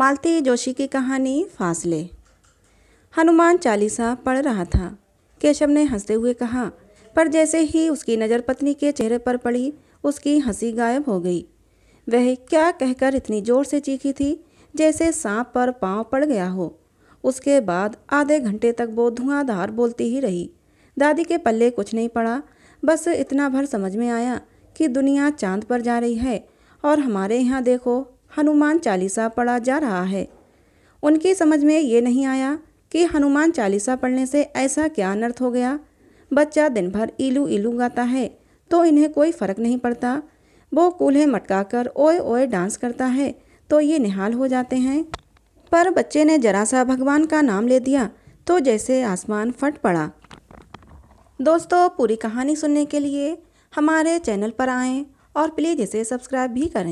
मालती जोशी की कहानी फासले हनुमान चालीसा पढ़ रहा था केशव ने हंसते हुए कहा पर जैसे ही उसकी नज़र पत्नी के चेहरे पर पड़ी उसकी हंसी गायब हो गई वह क्या कहकर इतनी जोर से चीखी थी जैसे सांप पर पांव पड़ गया हो उसके बाद आधे घंटे तक वो धुआंधार बोलती ही रही दादी के पल्ले कुछ नहीं पड़ा बस इतना भर समझ में आया कि दुनिया चांद पर जा रही है और हमारे यहाँ देखो हनुमान चालीसा पढ़ा जा रहा है उनकी समझ में ये नहीं आया कि हनुमान चालीसा पढ़ने से ऐसा क्या अनर्थ हो गया बच्चा दिन भर ईलू ईलू गाता है तो इन्हें कोई फ़र्क नहीं पड़ता वो कूल्हे कर ओए ओए डांस करता है तो ये निहाल हो जाते हैं पर बच्चे ने जरा सा भगवान का नाम ले दिया तो जैसे आसमान फट पड़ा दोस्तों पूरी कहानी सुनने के लिए हमारे चैनल पर आएँ और प्लीज़ इसे सब्सक्राइब भी करें